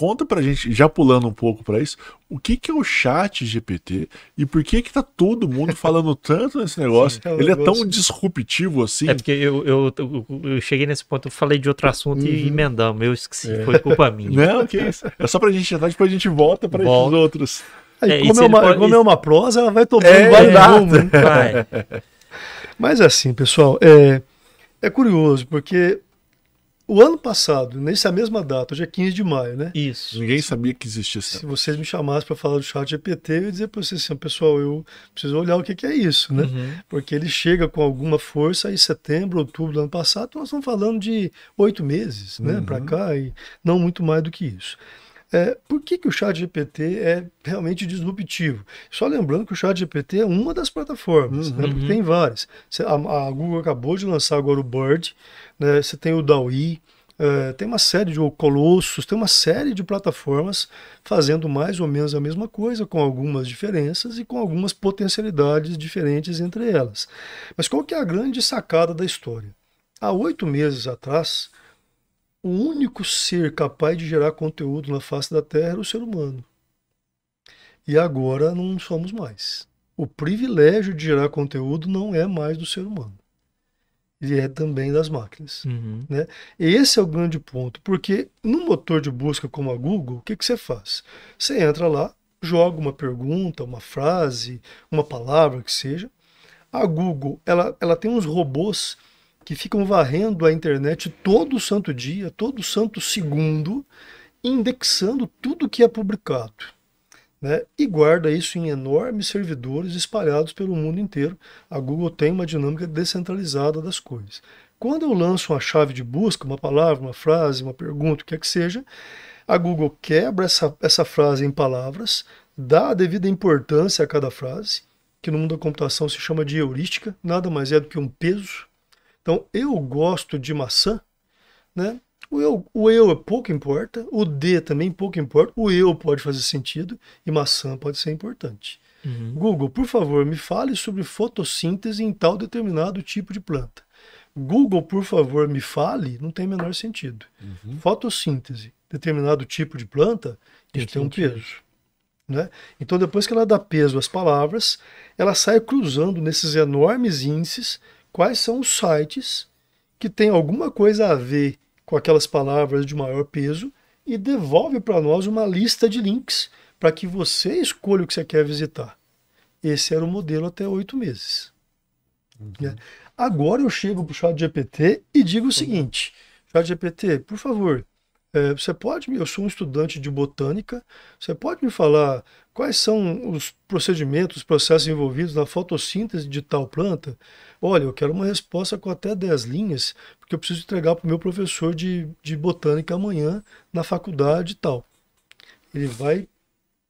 conta pra gente, já pulando um pouco para isso, o que, que é o chat GPT e por que que tá todo mundo falando tanto nesse negócio? Sim, é Ele é tão disruptivo assim? É porque eu, eu, eu, eu, cheguei nesse ponto, eu falei de outro assunto uhum. e emendamos, eu esqueci, é. foi culpa minha. Não, que isso. É só pra gente entrar, depois a gente volta para os outros. Aí, é, como, é uma, pode... como é uma prosa, ela vai tomando é, validata. É, vai. Mas assim, pessoal, é, é curioso, porque o ano passado, nessa mesma data, hoje é 15 de maio, né? Isso. Ninguém sabia que existia isso. Se vocês me chamassem para falar do chat GPT, eu ia dizer para vocês assim, pessoal, eu preciso olhar o que, é isso, né? Uhum. Porque ele chega com alguma força em setembro, outubro do ano passado, então nós estamos falando de oito meses, né, uhum. para cá, e não muito mais do que isso. É, por que, que o chat GPT é realmente disruptivo? Só lembrando que o chat GPT é uma das plataformas, né, uhum. né? porque tem várias. A, a, Google acabou de lançar agora o Bird, né? você tem o DAWI, é, tem uma série de colossos, tem uma série de plataformas fazendo mais ou menos a mesma coisa, com algumas diferenças e com algumas potencialidades diferentes entre elas. Mas qual que é a grande sacada da história? Há oito meses atrás, o único ser capaz de gerar conteúdo na face da Terra era o ser humano. E agora não somos mais. O privilégio de gerar conteúdo não é mais do ser humano. Ele é também das máquinas. Uhum. Né? Esse é o grande ponto, porque num motor de busca como a Google, o que, que você faz? Você entra lá, joga uma pergunta, uma frase, uma palavra que seja. A Google, ela, ela tem uns robôs que ficam varrendo a internet todo santo dia, todo santo segundo, indexando tudo que é publicado. Né, e guarda isso em enormes servidores espalhados pelo mundo inteiro. A Google tem uma dinâmica descentralizada das coisas. Quando eu lanço uma chave de busca, uma palavra, uma frase, uma pergunta, o que é que seja, a Google quebra essa, essa frase em palavras, dá a devida importância a cada frase, que no mundo da computação se chama de heurística, nada mais é do que um peso, então, eu gosto de maçã, né? O eu, o eu é pouco importa, o D também pouco importa, o eu pode fazer sentido e maçã pode ser importante. Uhum. Google, por favor, me fale sobre fotossíntese em tal determinado tipo de planta. Google, por favor, me fale, não tem menor sentido. Uhum. Fotossíntese, determinado tipo de planta, isso tem, tem um peso. Né? Então, depois que ela dá peso às palavras, ela sai cruzando nesses enormes índices quais são os sites que têm alguma coisa a ver com aquelas palavras de maior peso e devolve para nós uma lista de links para que você escolha o que você quer visitar. Esse era o modelo até oito meses. Uhum. Agora eu chego para o chat GPT e digo o seguinte: chat GPT, por favor, é, você pode me, eu sou um estudante de botânica, você pode me falar quais são os procedimentos, os processos envolvidos na fotossíntese de tal planta? Olha, eu quero uma resposta com até 10 linhas, porque eu preciso entregar para o meu professor de, de botânica amanhã na faculdade e tal. Ele vai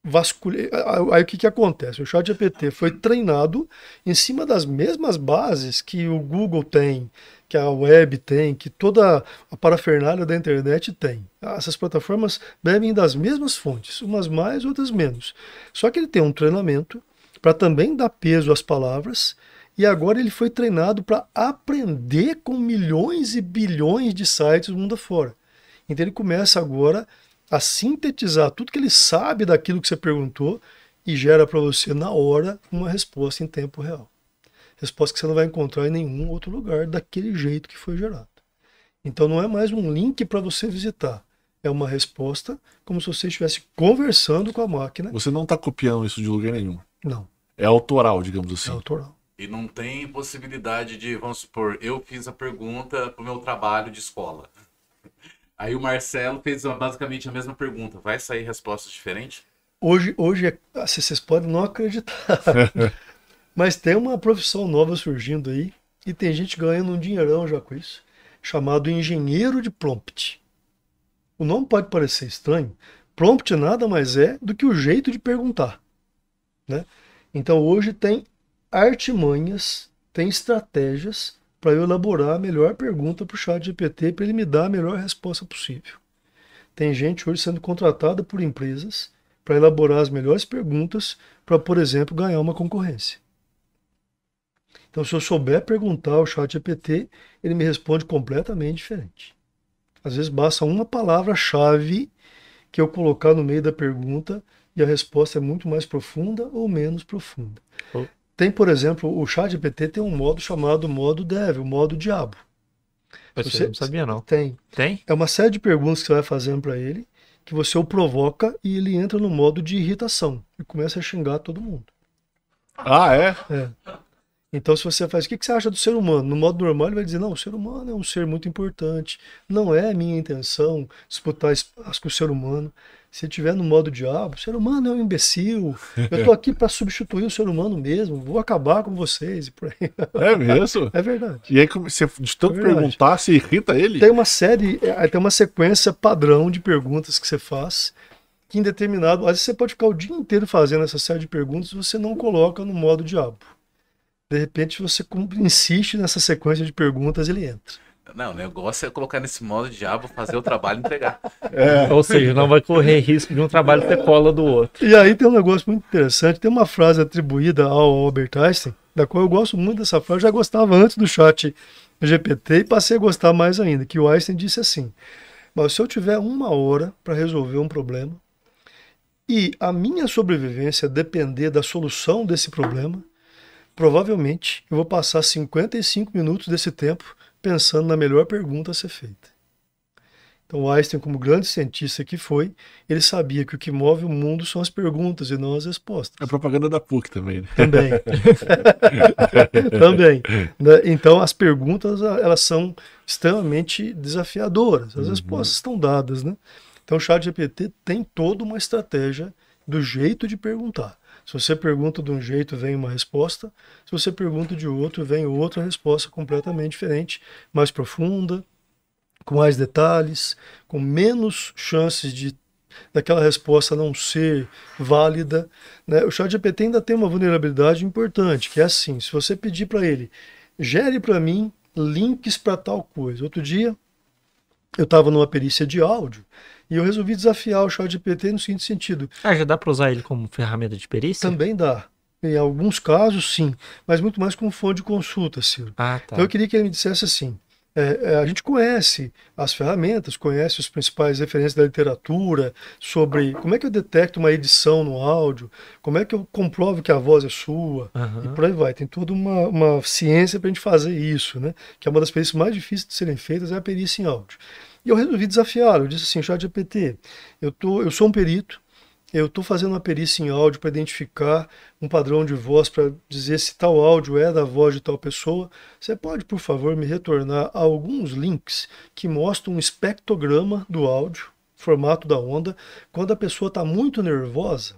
vasculhar. Aí o que, que acontece? O chat GPT foi treinado em cima das mesmas bases que o Google tem, que a web tem, que toda a parafernália da internet tem. Essas plataformas bebem das mesmas fontes, umas mais, outras menos. Só que ele tem um treinamento para também dar peso às palavras e agora ele foi treinado para aprender com milhões e bilhões de sites do mundo afora. Então ele começa agora a sintetizar tudo que ele sabe daquilo que você perguntou e gera para você na hora uma resposta em tempo real. Resposta que você não vai encontrar em nenhum outro lugar daquele jeito que foi gerado. Então não é mais um link para você visitar. É uma resposta como se você estivesse conversando com a máquina. Você não está copiando isso de lugar nenhum. Não. É autoral, digamos assim. É autoral. E não tem possibilidade de, vamos supor, eu fiz a pergunta para o meu trabalho de escola. Aí o Marcelo fez basicamente a mesma pergunta. Vai sair resposta diferente? Hoje, hoje é, assim, vocês podem não acreditar. Mas tem uma profissão nova surgindo aí e tem gente ganhando um dinheirão já com isso, chamado engenheiro de prompt. O nome pode parecer estranho, prompt nada mais é do que o jeito de perguntar. Né? Então hoje tem artimanhas, tem estratégias para eu elaborar a melhor pergunta para o chat GPT para ele me dar a melhor resposta possível. Tem gente hoje sendo contratada por empresas para elaborar as melhores perguntas para, por exemplo, ganhar uma concorrência. Então, se eu souber perguntar ao chat GPT, ele me responde completamente diferente. Às vezes basta uma palavra-chave que eu colocar no meio da pergunta e a resposta é muito mais profunda ou menos profunda. Oh. Tem, por exemplo, o chat GPT tem um modo chamado modo devil, modo diabo. Você não sabia não. Tem. Tem? É uma série de perguntas que você vai fazendo para ele, que você o provoca e ele entra no modo de irritação e começa a xingar todo mundo. Ah, é? É. Então, se você faz, o que, você acha do ser humano? No modo normal, ele vai dizer, não, o ser humano é um ser muito importante. Não é a minha intenção disputar espaço com o ser humano. Se tiver no modo diabo, o ser humano é um imbecil. Eu estou aqui para substituir o ser humano mesmo. Vou acabar com vocês e por aí. É mesmo? É verdade. E aí, você, de tanto é perguntar, se irrita ele? Tem uma série, é, tem uma sequência padrão de perguntas que você faz que em determinado... Às vezes você pode ficar o dia inteiro fazendo essa série de perguntas e você não coloca no modo diabo de repente você insiste nessa sequência de perguntas ele entra. Não, o negócio é colocar nesse modo de diabo, ah, fazer o trabalho e entregar. É. Ou seja, não vai correr risco de um trabalho ter cola do outro. E aí tem um negócio muito interessante, tem uma frase atribuída ao Albert Einstein, da qual eu gosto muito dessa frase, eu já gostava antes do chat GPT e passei a gostar mais ainda, que o Einstein disse assim, mas se eu tiver uma hora para resolver um problema e a minha sobrevivência depender da solução desse problema, Provavelmente eu vou passar 55 minutos desse tempo pensando na melhor pergunta a ser feita. Então, Einstein, como grande cientista que foi, ele sabia que o que move o mundo são as perguntas e não as respostas. É a propaganda da PUC também. Né? Também. também. Né? Então, as perguntas elas são extremamente desafiadoras. As uhum. respostas estão dadas, né? Então, o ChatGPT tem toda uma estratégia do jeito de perguntar. Se você pergunta de um jeito, vem uma resposta. Se você pergunta de outro, vem outra resposta completamente diferente, mais profunda, com mais detalhes, com menos chances de daquela resposta não ser válida. Né? O ChatGPT ainda tem uma vulnerabilidade importante, que é assim, se você pedir para ele, gere para mim links para tal coisa. Outro dia, eu estava numa perícia de áudio e eu resolvi desafiar o chat GPT no seguinte sentido. Ah, já dá para usar ele como ferramenta de perícia? Também dá. Em alguns casos, sim, mas muito mais como fonte de consulta, Ciro. Ah, tá. Então eu queria que ele me dissesse assim: é, é, a gente conhece as ferramentas, conhece os principais referências da literatura sobre como é que eu detecto uma edição no áudio, como é que eu comprovo que a voz é sua, uhum. e por aí vai. Tem toda uma, uma ciência para a gente fazer isso, né? Que é uma das perícias mais difíceis de serem feitas, é a perícia em áudio. E eu resolvi desafiar, eu disse assim, chat GPT, eu, tô, eu sou um perito, eu estou fazendo uma perícia em áudio para identificar um padrão de voz para dizer se tal áudio é da voz de tal pessoa. Você pode, por favor, me retornar alguns links que mostram um espectrograma do áudio, formato da onda, quando a pessoa está muito nervosa?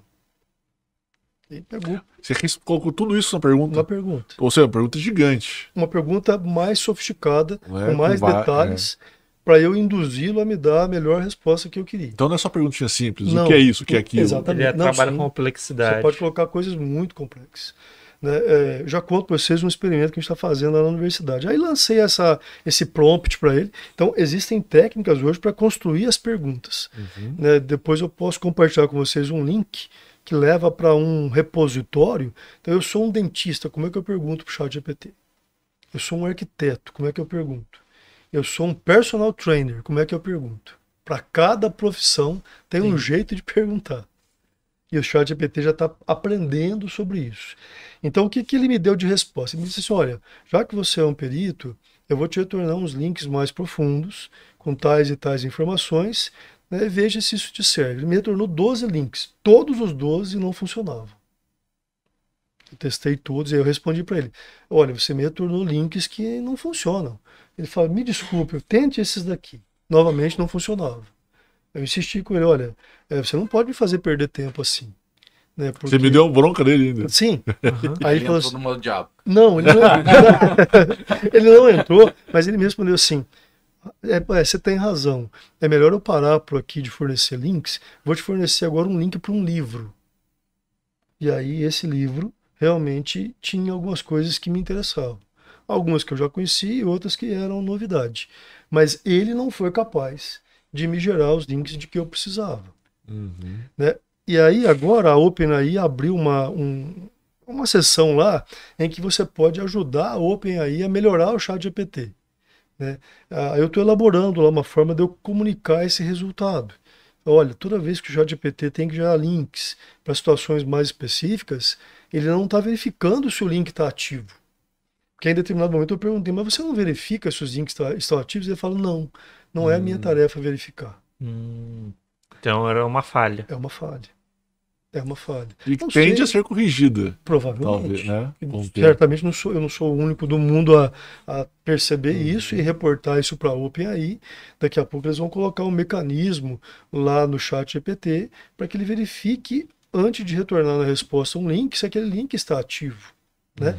Ele pegou. Você colocou tudo isso na pergunta? Uma pergunta. Ou seja, uma pergunta gigante. Uma pergunta mais sofisticada, é, com mais é. detalhes. É para eu induzi-lo a me dar a melhor resposta que eu queria. Então não é só perguntinha simples, não, o que é isso, o que é aquilo. Exatamente. Ele não, trabalha sim, com complexidade. Você pode colocar coisas muito complexas. Né? É, já conto para vocês um experimento que a gente está fazendo lá na universidade. Aí lancei essa, esse prompt para ele. Então, existem técnicas hoje para construir as perguntas. Uhum. Né? Depois eu posso compartilhar com vocês um link que leva para um repositório. Então, eu sou um dentista, como é que eu pergunto para o chat GPT? Eu sou um arquiteto, como é que eu pergunto? eu sou um personal trainer, como é que eu pergunto? Para cada profissão tem Sim. um jeito de perguntar. E o chat GPT já está aprendendo sobre isso. Então, o que, que ele me deu de resposta? Ele me disse assim, olha, já que você é um perito, eu vou te retornar uns links mais profundos, com tais e tais informações, né, veja se isso te serve. Ele me retornou 12 links, todos os 12 não funcionavam. Eu testei todos, e eu respondi para ele: Olha, você me retornou links que não funcionam. Ele falou: Me desculpe, eu tente esses daqui. Novamente não funcionava. Eu insisti com ele: Olha, eh, você não pode me fazer perder tempo assim. Né, porque... Você me deu bronca nele ainda. Sim. Uhum. Aí ele, falou assim, diabo. Não, ele não, ele não entrou, mas ele me respondeu assim: é, é, você tem razão. É melhor eu parar por aqui de fornecer links. Vou te fornecer agora um link para um livro. E aí, esse livro realmente tinha algumas coisas que me interessavam. Algumas que eu já conhecia e outras que eram novidade. Mas ele não foi capaz de me gerar os links de que eu precisava. Uhum. Né? E aí agora a OpenAI abriu uma, um, uma sessão lá em que você pode ajudar a OpenAI a melhorar o chat GPT. Né? Ah, eu estou elaborando lá uma forma de eu comunicar esse resultado. Olha, toda vez que o chat GPT tem que gerar links para situações mais específicas, ele não está verificando se o link está ativo. Porque em determinado momento eu perguntei, mas você não verifica se os links tá, estão ativos? Ele falou: não, não hum. é a minha hum. tarefa verificar. Hum. Então era uma falha. É uma falha. É uma falha. E não tende sei, a ser corrigida. Provavelmente. Talvez, né? Certamente não sou, eu não sou o único do mundo a, a perceber uhum. isso e reportar isso para a OpenAI. Daqui a pouco eles vão colocar um mecanismo lá no chat GPT para que ele verifique antes de retornar na resposta um link, se aquele link está ativo. Né?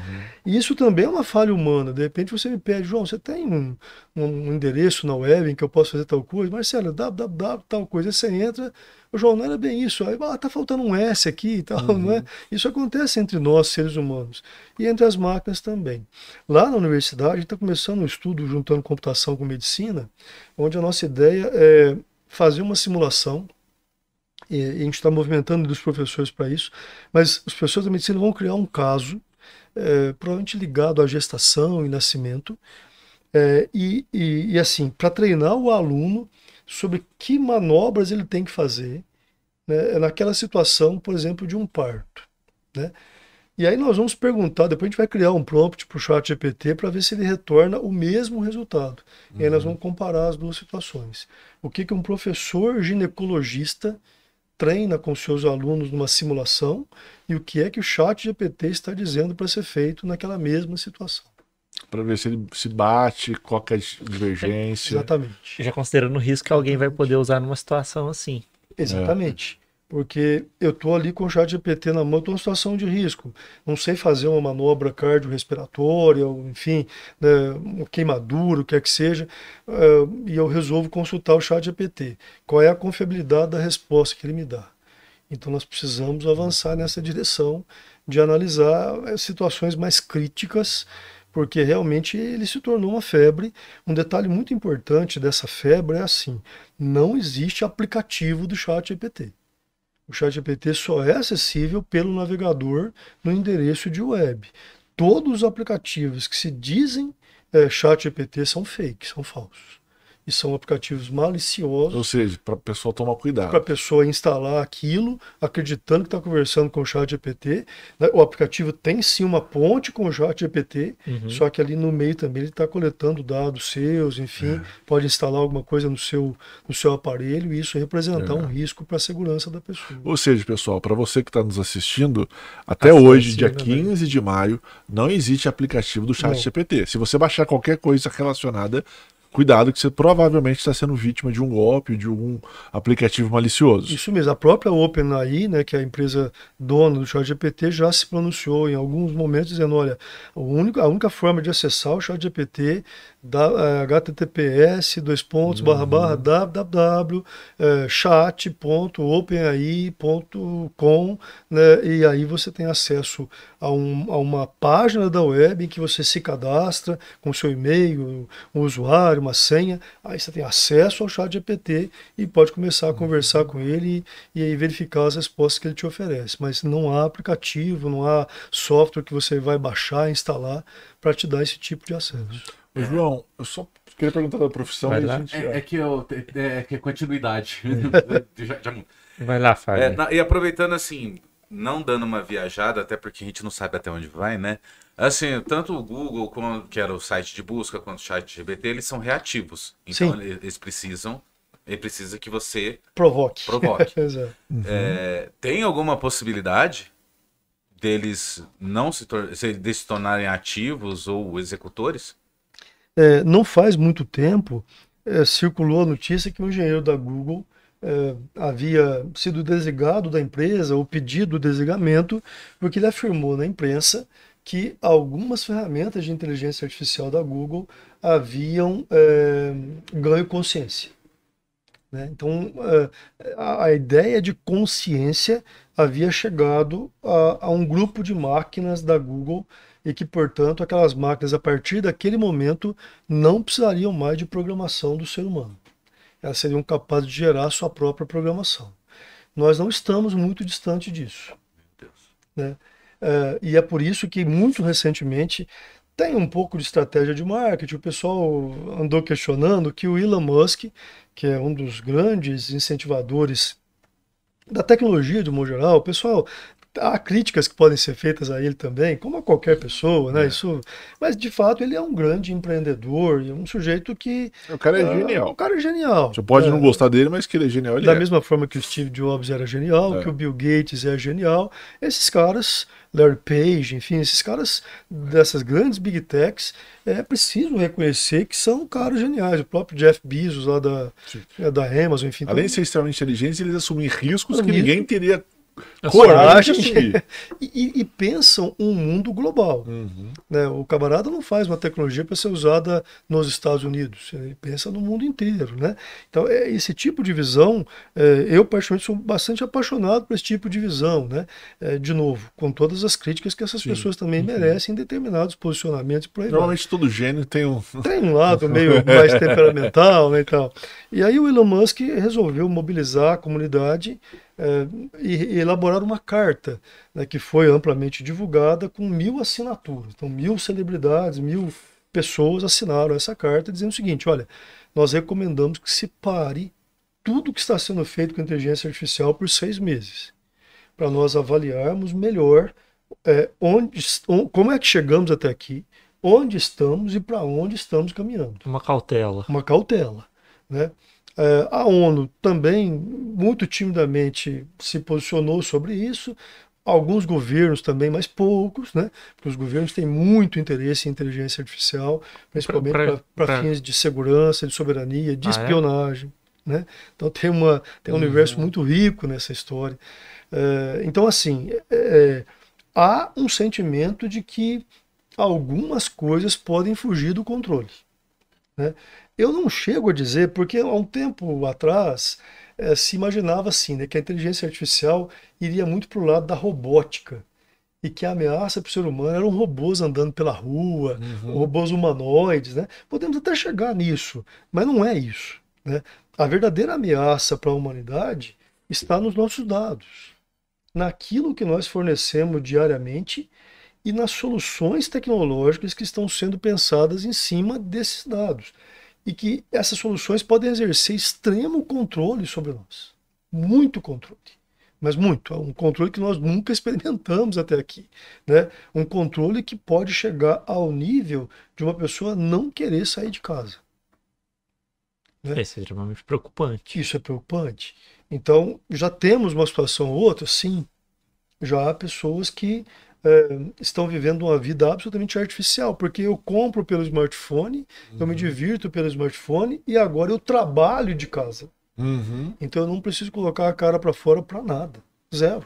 Uhum. E isso também é uma falha humana. De repente você me pede, João, você tem um, um endereço na web em que eu posso fazer tal coisa? Marcelo, www, tal coisa. Aí você entra, João, não era bem isso. Aí ah, tá faltando um S aqui e tal. Uhum. Né? Isso acontece entre nós, seres humanos, e entre as máquinas também. Lá na universidade, a gente está começando um estudo juntando computação com medicina, onde a nossa ideia é fazer uma simulação e é, a gente está movimentando dos professores para isso, mas os professores da medicina vão criar um caso, é, provavelmente ligado à gestação e nascimento, é, e, e, e assim, para treinar o aluno sobre que manobras ele tem que fazer né, naquela situação, por exemplo, de um parto. Né? E aí nós vamos perguntar, depois a gente vai criar um prompt para o chat GPT para ver se ele retorna o mesmo resultado. Uhum. E aí nós uhum. vamos comparar as duas situações. O que, que um professor ginecologista treina com seus alunos numa simulação e o que é que o chat GPT está dizendo para ser feito naquela mesma situação. Para ver se ele se bate, qual é a divergência. Exatamente. Já considerando o risco que alguém vai poder usar numa situação assim. É. Exatamente. É porque eu estou ali com o chat GPT na mão, estou em situação de risco. Não sei fazer uma manobra cardiorrespiratória, ou, enfim, né, um queimadura, o que é que seja, uh, e eu resolvo consultar o chat GPT. Qual é a confiabilidade da resposta que ele me dá? Então nós precisamos avançar nessa direção de analisar eh, situações mais críticas, porque realmente ele se tornou uma febre. Um detalhe muito importante dessa febre é assim: não existe aplicativo do chat GPT. O ChatGPT só é acessível pelo navegador no endereço de web. Todos os aplicativos que se dizem é, ChatGPT são fake, são falsos e são aplicativos maliciosos. Ou seja, para a pessoa tomar cuidado. Para a pessoa instalar aquilo, acreditando que está conversando com o chat GPT. Né? O aplicativo tem sim uma ponte com o chat GPT, uhum. só que ali no meio também ele está coletando dados seus, enfim, é. pode instalar alguma coisa no seu, no seu aparelho e isso representar é. um risco para a segurança da pessoa. Ou seja, pessoal, para você que está nos assistindo, até hoje, dia né, 15 de maio, não existe aplicativo do chat GPT. Se você baixar qualquer coisa relacionada, cuidado que você provavelmente está sendo vítima de um golpe, de algum aplicativo malicioso. Isso mesmo, a própria OpenAI, né, que é a empresa dona do ChatGPT, já se pronunciou em alguns momentos dizendo, olha, a única, a única forma de acessar o ChatGPT https eh, dois pontos uhum. barra barra www eh, chat.openai.com né, e aí você tem acesso a, um, a, uma página da web em que você se cadastra com seu e-mail, um usuário, uma senha, aí você tem acesso ao chat GPT e pode começar a conversar com ele e, e aí verificar as respostas que ele te oferece, mas não há aplicativo, não há software que você vai baixar, instalar para te dar esse tipo de acesso. É. João, eu só queria perguntar da profissão. Gente... É, é, que eu, é, é que é continuidade. É. já, já... Vai lá, Fábio. É, e aproveitando assim, não dando uma viajada, até porque a gente não sabe até onde vai, né? Assim, tanto o Google, como, que era o site de busca, quanto o chat GBT, eles são reativos. Então, Sim. eles precisam ele precisa que você provoque. provoque. uhum. é, tem alguma possibilidade deles não se, tor se, se tornarem ativos ou executores? É, não faz muito tempo é, circulou a notícia que um engenheiro da Google é, havia sido desligado da empresa ou pedido o desligamento, porque ele afirmou na imprensa que algumas ferramentas de inteligência artificial da Google haviam é, ganho consciência. Né? Então, é, a, a, ideia de consciência havia chegado a, a um grupo de máquinas da Google e que, portanto, aquelas máquinas, a partir daquele momento, não precisariam mais de programação do ser humano. Elas seriam capazes de gerar sua própria programação. Nós não estamos muito distante disso. Né? É, e é por isso que, muito recentemente, tem um pouco de estratégia de marketing. O pessoal andou questionando que o Elon Musk, que é um dos grandes incentivadores da tecnologia de um modo geral, pessoal há críticas que podem ser feitas a ele também, como a qualquer pessoa, né? É. Isso, mas de fato ele é um grande empreendedor, um sujeito que o cara é uh, genial. O cara é genial. Você pode é. não gostar dele, mas que ele é genial. Ele da é. mesma forma que o Steve Jobs era genial, é. que o Bill Gates é genial, esses caras Larry Page, enfim, esses caras dessas grandes big techs, é preciso reconhecer que são caras geniais. O próprio Jeff Bezos lá da, é, da Amazon, enfim. Além então de ser extremamente inteligente, eles assumem riscos que ninguém teria é coragem e, e, pensam um mundo global. Uhum. Né? O camarada não faz uma tecnologia para ser usada nos Estados Unidos, ele pensa no mundo inteiro. Né? Então, é, esse tipo de visão, é, eu particularmente sou bastante apaixonado por esse tipo de visão. Né? É, de novo, com todas as críticas que essas Sim. pessoas também uhum. merecem em determinados posicionamentos. Por aí Normalmente todo gênio tem um... Tem um lado meio é. mais temperamental né, e tal. E aí o Elon Musk resolveu mobilizar a comunidade é, e elaboraram uma carta né, que foi amplamente divulgada com mil assinaturas. Então, mil celebridades, mil pessoas assinaram essa carta dizendo o seguinte: olha, nós recomendamos que se pare tudo que está sendo feito com inteligência artificial por seis meses, para nós avaliarmos melhor é, onde, on, como é que chegamos até aqui, onde estamos e para onde estamos caminhando. Uma cautela. Uma cautela. Né? Eh, a ONU também, muito timidamente, se posicionou sobre isso. Alguns governos também, mas poucos, né? Porque os governos têm muito interesse em inteligência artificial, principalmente para fins de segurança, de soberania, de ah, é? espionagem. É? Né? Então tem, uma, tem um uhum. universo muito rico nessa história. É, então, assim, é, há um sentimento de que algumas coisas podem fugir do controle. Né? Eu não chego a dizer, porque há um tempo atrás é, se imaginava assim, né, que a inteligência artificial iria muito para o lado da robótica e que a ameaça para o ser humano eram robôs andando pela rua, uhum. robôs humanoides, né? Podemos até chegar nisso, mas não é isso. Né? A verdadeira ameaça para a humanidade está nos nossos dados, naquilo que nós fornecemos diariamente e nas soluções tecnológicas que estão sendo pensadas em cima desses dados. E que essas soluções podem exercer extremo controle sobre nós. Muito controle. Mas muito. É um controle que nós nunca experimentamos até aqui. Né? Um controle que pode chegar ao nível de uma pessoa não querer sair de casa. Né? Isso é extremamente preocupante. Isso é preocupante. Então, já temos uma situação ou outra, sim. Já há pessoas que é, estão vivendo uma vida absolutamente artificial, porque eu compro pelo smartphone, uhum. eu me uhum. divirto pelo smartphone e agora eu trabalho de casa. Uhum. Então eu não preciso colocar a cara para fora para nada, zero.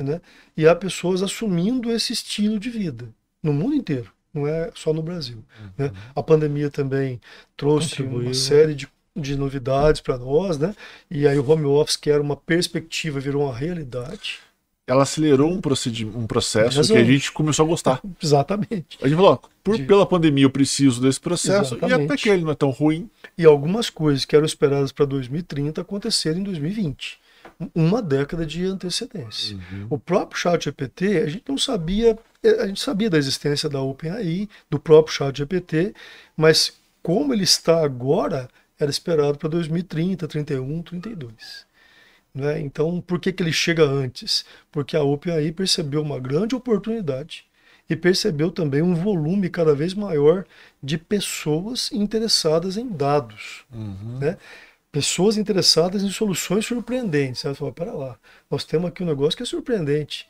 Né? E há pessoas assumindo esse estilo de vida no mundo inteiro, não é só no Brasil. Né? Uhum. Né? A pandemia também trouxe uma série de de novidades para nós, né? E aí o home office, que era uma perspectiva, virou uma realidade ela acelerou um, um processo que a gente começou a gostar. Exatamente. A gente falou, por, de... pela pandemia eu preciso desse processo Exatamente. e até que ele não é tão ruim. E algumas coisas que eram esperadas para 2030 aconteceram em 2020. Uma década de antecedência. Uhum. O próprio chat GPT, a gente não sabia, eh, a gente sabia da existência da OpenAI, do próprio chat GPT, mas como ele está agora, era esperado para 2030, 31, 32. Né? Então, por que, que ele chega antes? Porque a Upi aí percebeu uma grande oportunidade e percebeu também um volume cada vez maior de pessoas interessadas em dados. Uhum. Né? Pessoas interessadas em soluções surpreendentes. Ela falou: pera lá, nós temos aqui um negócio que é surpreendente.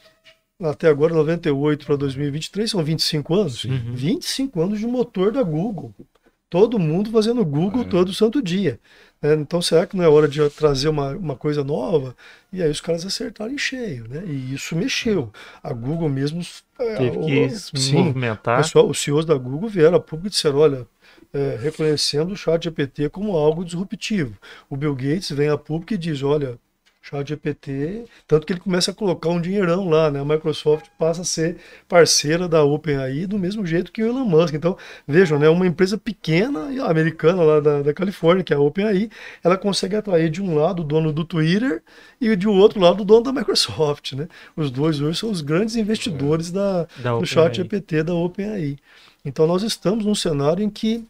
Até agora, 98 para 2023, são 25 anos. Uhum. 25 anos de motor da Google. Todo mundo fazendo Google é. todo santo dia. É, então, será que não é hora de trazer uma, uma coisa nova? E aí os caras acertaram em cheio, né? E isso mexeu. A Google mesmo... É, Teve o, que sim, movimentar. Pessoal, os CEOs da Google vieram a público e disseram, olha, é, reconhecendo o chat GPT como algo disruptivo. O Bill Gates vem a público e diz, olha, Chat GPT, tanto que ele começa a colocar um dinheirão lá, né? A Microsoft passa a ser parceira da OpenAI do mesmo jeito que o Elon Musk. Então, vejam, né? Uma empresa pequena americana lá da, da Califórnia, que é a OpenAI, ela consegue atrair de um lado o dono do Twitter e de outro lado o dono da Microsoft, né? Os dois hoje são os grandes investidores é. da, da do Chat GPT da OpenAI. Então, nós estamos num cenário em que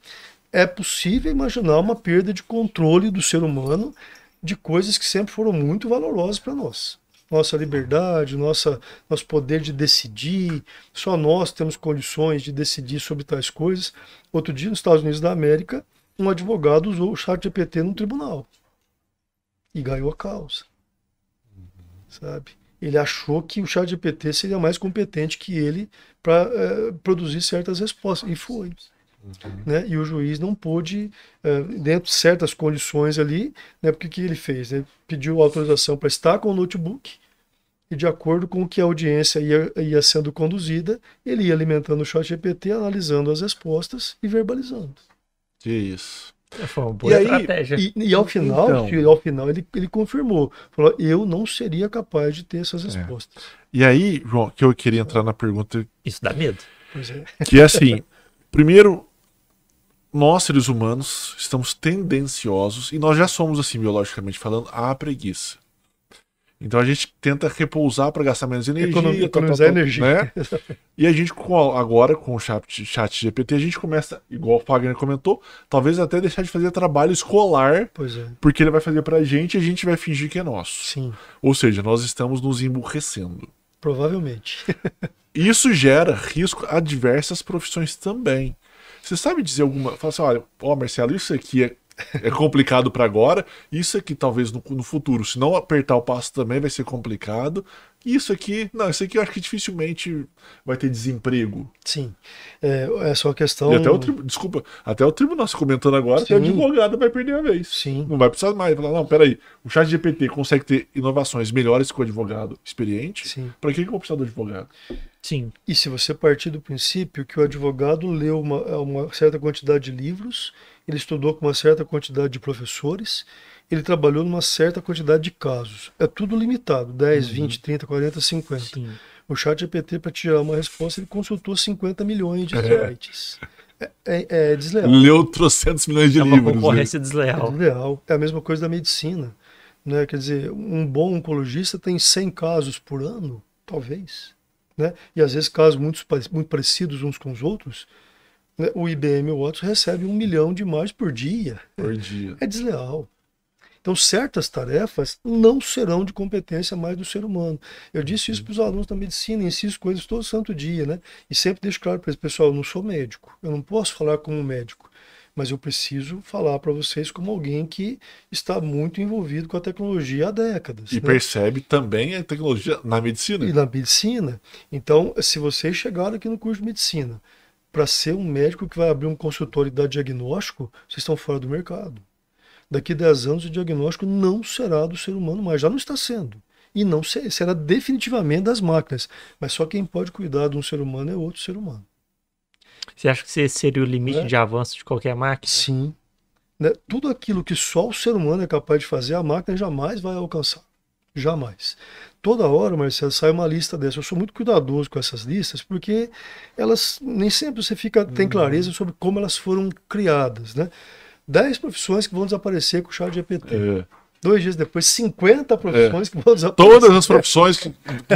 é possível imaginar uma perda de controle do ser humano de coisas que sempre foram muito valorosas para nós. Nossa liberdade, nossa, nosso poder de decidir, só nós temos condições de decidir sobre tais coisas. Outro dia, nos Estados Unidos da América, um advogado usou o chat GPT no tribunal e ganhou a causa. Sabe? Ele achou que o chat GPT seria mais competente que ele para é, eh, produzir certas respostas, e foi. Uhum. Né? E o juiz não pôde, eh, dentro de certas condições ali, né? porque que ele fez? Ele né? pediu autorização para estar com o notebook e, de acordo com o que a audiência ia, ia sendo conduzida, ele ia alimentando o chat GPT, analisando as respostas e verbalizando. Que isso. É, foi uma boa e estratégia. Aí, e, e, ao final, então, ao final ele, ele confirmou. Falou, eu não seria capaz de ter essas é. respostas. É. E aí, João, que eu queria entrar na pergunta. Isso dá medo. Pois é. Que é assim, primeiro, nós, seres humanos, estamos tendenciosos, e nós já somos assim, biologicamente falando, à preguiça. Então a gente tenta repousar para gastar menos energia. Tá, tá, economizar tá, tá, energia. Né? E a gente, agora com o chat, chat GPT, a gente começa, igual o Fagner comentou, talvez até deixar de fazer trabalho escolar. É. Porque ele vai fazer para a gente e a gente vai fingir que é nosso. Sim. Ou seja, nós estamos nos emburrecendo. Provavelmente. Isso gera risco a diversas profissões também. Você sabe dizer alguma. Fala assim, olha, ó, Marcelo, isso aqui é, é complicado para agora, isso aqui talvez no, no, futuro, se não apertar o passo também vai ser complicado, isso aqui, não, isso aqui eu acho que dificilmente vai ter desemprego. Sim. É, é só é questão. E até o tri... Desculpa, até o tribunal se comentando agora, Sim. até o advogado vai perder a vez. Sim. Não vai precisar mais. falar, não, peraí, o chat GPT consegue ter inovações melhores que o advogado experiente? Sim. Para que, que eu vou precisar do advogado? Sim. E se você partir do princípio que o advogado leu uma, uma certa quantidade de livros, ele estudou com uma certa quantidade de professores ele trabalhou numa certa quantidade de casos. É tudo limitado, 10, uhum. 20, 30, 40, 50. Sim. O chat GPT, para te dar uma resposta, ele consultou 50 milhões de é. sites. É. é, é, desleal. Leu trocentos milhões de é livros. É né? uma concorrência né? desleal. É desleal. É a mesma coisa da medicina. Né? Quer dizer, um bom oncologista tem 100 casos por ano, talvez. Né? E às vezes casos muito, muito parecidos uns com os outros. Né? O IBM Watson recebe um milhão de mais por dia. Por dia. É desleal. Então, certas tarefas não serão de competência mais do ser humano. Eu disse isso uhum. para os alunos da medicina, insisto com eles todo santo dia, né? E sempre deixo claro para eles, pessoal, eu não sou médico, eu não posso falar como médico, mas eu preciso falar para vocês como alguém que está muito envolvido com a tecnologia há décadas. E né? percebe também a tecnologia na medicina. E na medicina. Então, se vocês chegaram aqui no curso de medicina para ser um médico que vai abrir um consultório e dar diagnóstico, vocês estão fora do mercado. Daqui 10 anos o diagnóstico não será do ser humano, mas já não está sendo. E não será definitivamente das máquinas. Mas só quem pode cuidar de um ser humano é outro ser humano. Você acha que esse seria o limite é? de avanço de qualquer máquina? Sim. Né? Tudo aquilo que só o ser humano é capaz de fazer, a máquina jamais vai alcançar. Jamais. Toda hora, Marcelo, sai uma lista dessa. Eu sou muito cuidadoso com essas listas, porque elas nem sempre você fica, tem uhum. clareza sobre como elas foram criadas. Né? 10 profissões que vão desaparecer com o chat GPT. É. Dois dias depois, 50 profissões é. que vão desaparecer. Todas as profissões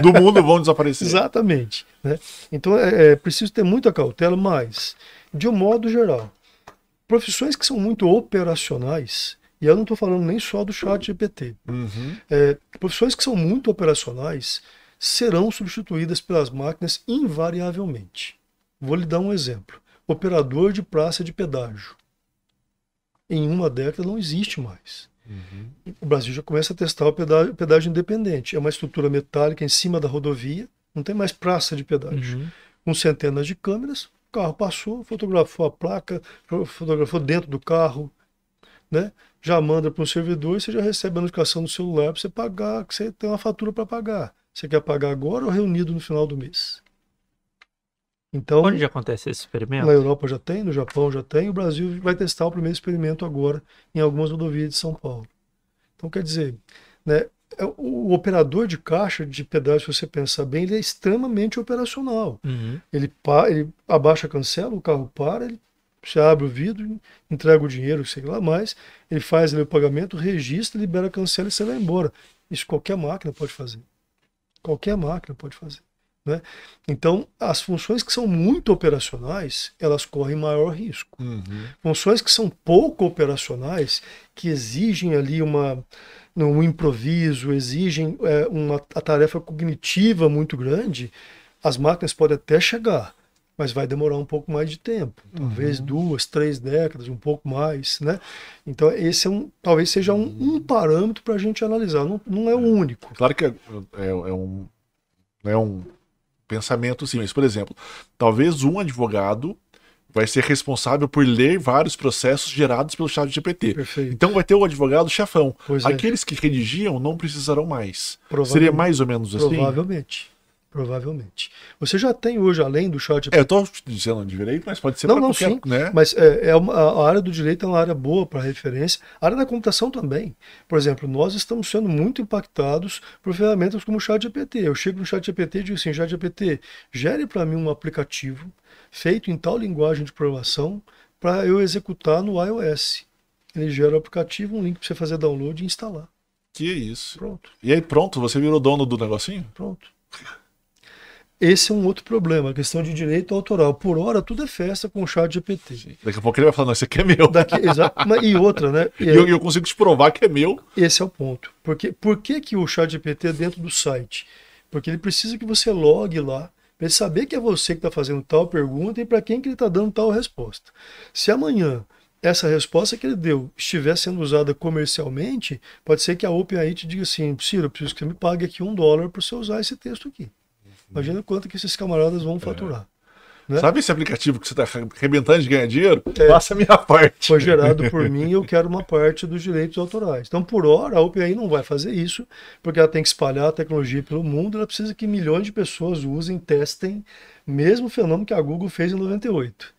do mundo vão desaparecer. Exatamente. Né? Então é, é, preciso ter muita cautela, mas, de um modo geral, profissões que são muito operacionais, e eu não estou falando nem só do chat GPT, uhum. é, profissões que são muito operacionais serão substituídas pelas máquinas invariavelmente. Vou lhe dar um exemplo. Operador de praça de pedágio em uma década não existe mais. Uhum. O Brasil já começa a testar o pedágio, pedágio, independente. É uma estrutura metálica em cima da rodovia, não tem mais praça de pedágio. Uhum. Com centenas de câmeras, o carro passou, fotografou a placa, fotografou dentro do carro, né? já manda para um servidor e você já recebe a notificação no celular para você pagar, que você tem uma fatura para pagar. Você quer pagar agora ou reunido no final do mês? Então, Onde já acontece esse experimento? Na Europa já tem, no Japão já tem, o Brasil vai testar o primeiro experimento agora em algumas rodovias de São Paulo. Então, quer dizer, né, é, o operador de caixa de pedágio, se você pensar bem, ele é extremamente operacional. Uhum. Ele, ele abaixa a cancela, o carro para, ele você abre o vidro, entrega o dinheiro, sei lá mais, ele faz ali o pagamento, registra, libera a cancela e você vai embora. Isso qualquer máquina pode fazer. Qualquer máquina pode fazer. Né? Então, as funções que são muito operacionais, elas correm maior risco. Uhum. Funções que são pouco operacionais, que exigem ali uma, um improviso, exigem é, uma a tarefa cognitiva muito grande, as máquinas podem até chegar, mas vai demorar um pouco mais de tempo, talvez uhum. duas, três décadas, um pouco mais, né? Então esse é um, talvez seja um, um uhum. parâmetro para a gente analisar, não, não é o é. único. Claro que é, é, é um, é um pensamento assim, Mas, por exemplo, talvez um advogado vai ser responsável por ler vários processos gerados pelo chat GPT. Perfeito. Então vai ter o advogado chefão. Pois é. Aqueles é. que redigiam não precisarão mais. Seria mais ou menos assim? Provavelmente. Provavelmente. Você já tem hoje, além do short. É, eu estou dizendo de direito, mas pode ser não, não, qualquer, sim, né? Mas é, é uma, a área do direito é uma área boa para referência. A área da computação também. Por exemplo, nós estamos sendo muito impactados por ferramentas como o chat GPT. Eu chego no chat GPT e digo assim, chat GPT, gere para mim um aplicativo feito em tal linguagem de programação para eu executar no iOS. Ele gera o aplicativo, um link para você fazer download e instalar. Que isso. Pronto. E aí pronto, você virou dono do negocinho? Pronto. Esse é um outro problema, a questão de direito autoral. Por hora, tudo é festa com o chat GPT. Daqui a pouco ele vai falar, não, isso aqui é meu. Daqui, e outra, né? E aí, eu, eu, consigo te provar que é meu. Esse é o ponto. Porque, por que, que o chat GPT é dentro do site? Porque ele precisa que você logue lá, para ele saber que é você que está fazendo tal pergunta e para quem que ele está dando tal resposta. Se amanhã essa resposta que ele deu estiver sendo usada comercialmente, pode ser que a OpenAI te diga assim, Ciro, eu preciso que você me pague aqui um dólar para você usar esse texto aqui. Imagina quanto que esses camaradas vão é. faturar. Né? Sabe esse aplicativo que você está arrebentando de ganhar dinheiro? É, Faça a minha parte. Foi gerado por mim e eu quero uma parte dos direitos autorais. Então, por hora, a OpenAI não vai fazer isso, porque ela tem que espalhar a tecnologia pelo mundo, ela precisa que milhões de pessoas usem, testem, mesmo fenômeno que a Google fez em 98.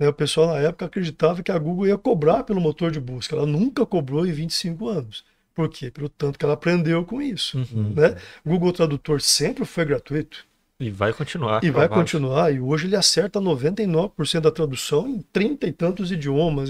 Né, o pessoal na época acreditava que a Google ia cobrar pelo motor de busca. Ela nunca cobrou em 25 anos. Por quê? Pelo tanto que ela aprendeu com isso. Uhum. Né? Google Tradutor sempre foi gratuito. E vai continuar. E vai continuar. E hoje ele acerta 99% da tradução em 30 e tantos idiomas,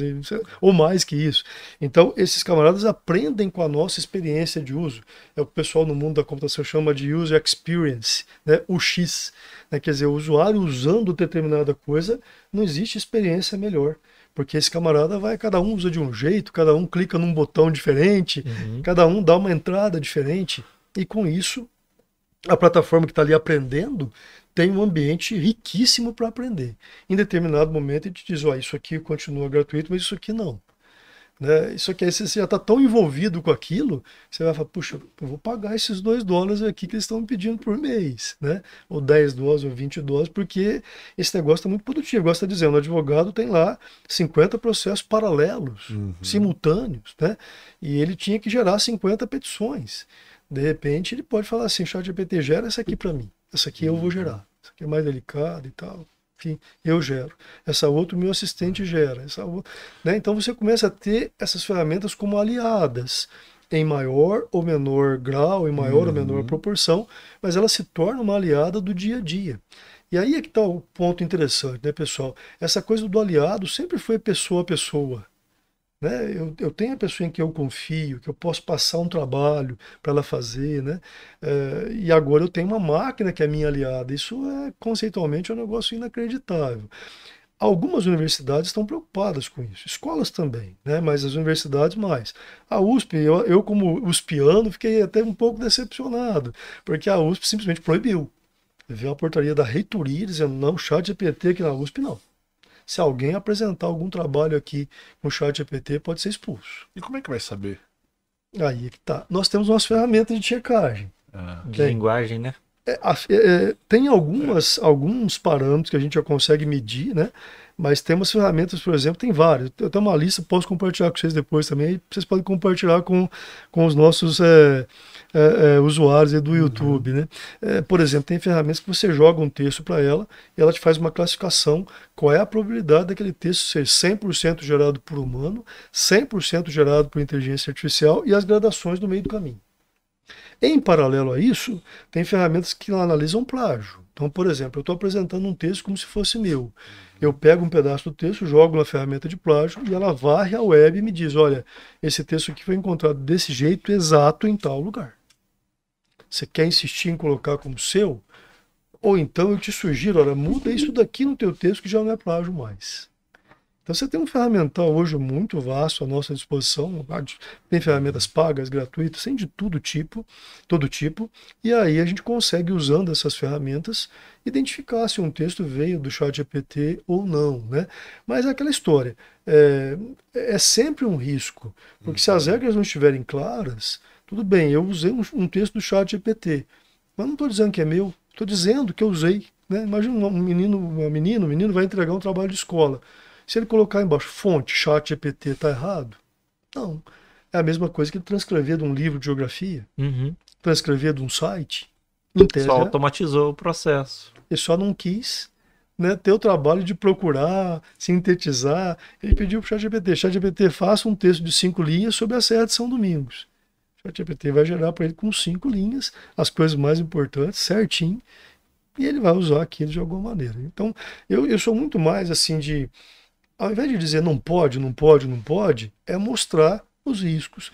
ou mais que isso. Então, esses camaradas aprendem com a nossa experiência de uso. É o que o pessoal no mundo da computação chama de user experience, né? o X. Né? Quer dizer, o usuário usando determinada coisa, não existe experiência melhor. Porque esse camarada vai, cada um usa de um jeito, cada um clica num botão diferente, uhum. cada um dá uma entrada diferente. E com isso, a plataforma que está ali aprendendo tem um ambiente riquíssimo para aprender. Em determinado momento, a gente diz: ó, oh, isso aqui continua gratuito, mas isso aqui não. Né? Só que aí você já está tão envolvido com aquilo, você vai falar, puxa, eu vou pagar esses dois dólares aqui que eles estão pedindo por mês, né? Ou 10 dólares, ou 20 dólares, porque esse negócio está muito produtivo. Igual está dizendo, o advogado tem lá 50 processos paralelos, uhum. simultâneos, né? E ele tinha que gerar 50 petições. De repente, ele pode falar assim, chat GPT, gera essa aqui para mim, essa aqui eu vou uhum. gerar, essa aqui é mais delicada e tal. Enfim, eu gero. Essa outra, meu assistente gera. Essa outra, né? Então você começa a ter essas ferramentas como aliadas em maior ou menor grau, em maior uhum. ou menor uhum. proporção, mas ela se torna uma aliada do dia a dia. E aí é que está o ponto interessante, né, pessoal? Essa coisa do aliado sempre foi pessoa a pessoa. Né? Eu, eu tenho a pessoa em que eu confio, que eu posso passar um trabalho para ela fazer, né? É, e agora eu tenho uma máquina que é minha aliada. Isso é conceitualmente é um negócio inacreditável. Algumas universidades estão preocupadas com isso, escolas também, né? mas as universidades mais. A USP, eu, eu como USPiano, fiquei até um pouco decepcionado, porque a USP simplesmente proibiu. Veio a portaria da reitoria dizendo: não, chat GPT aqui na USP não se alguém apresentar algum trabalho aqui no chat GPT, pode ser expulso. E como é que vai saber? Aí é que tá. Nós temos umas ferramentas de checagem. Ah, de linguagem, né? É, é, é, tem algumas, alguns parâmetros que a gente já consegue medir, né? Mas temos ferramentas, por exemplo, tem várias. Eu tenho uma lista, posso compartilhar com vocês depois também. Vocês podem compartilhar com, com os nossos é, é, é usuários do uhum. YouTube, uhum. né? É, por exemplo, tem ferramentas que você joga um texto para ela e ela te faz uma classificação. Qual é a probabilidade daquele texto ser 100% gerado por humano, 100% gerado por inteligência artificial e as gradações no meio do caminho. Em paralelo a isso, tem ferramentas que analisam plágio. Então, por exemplo, eu estou apresentando um texto como se fosse meu. Eu pego um pedaço do texto, jogo na ferramenta de plágio e ela varre a web e me diz: olha, esse texto aqui foi encontrado desse jeito exato em tal lugar. Você quer insistir em colocar como seu? Ou então eu te sugiro, olha, muda isso daqui no teu texto que já não é plágio mais. Então você tem um ferramental hoje muito vasto à nossa disposição. Tem ferramentas pagas, gratuitas, tem de tudo tipo, todo tipo. E aí a gente consegue usando essas ferramentas identificar se um texto veio do chat GPT ou não, né? Mas é aquela história é, é sempre um risco, porque se as uhum. regras não estiverem claras, tudo bem. Eu usei um, um texto do chat GPT, mas não estou dizendo que é meu. Estou dizendo que eu usei. Né? Imagina um menino, uma menina, um menino vai entregar um trabalho de escola. Se ele colocar embaixo fonte, chat GPT está errado? Não. É a mesma coisa que transcrever de um livro de geografia, uhum. transcrever de um site. Tese, só automatizou o processo. Ele só não quis né, ter o trabalho de procurar, sintetizar. Ele pediu para o ChatGPT, ChatGPT faça um texto de cinco linhas sobre a Serra de São Domingos. O ChatGPT vai gerar para ele com cinco linhas, as coisas mais importantes, certinho, e ele vai usar aquilo de alguma maneira. Então, eu, eu sou muito mais assim de ao invés de dizer não pode, não pode, não pode, é mostrar os riscos,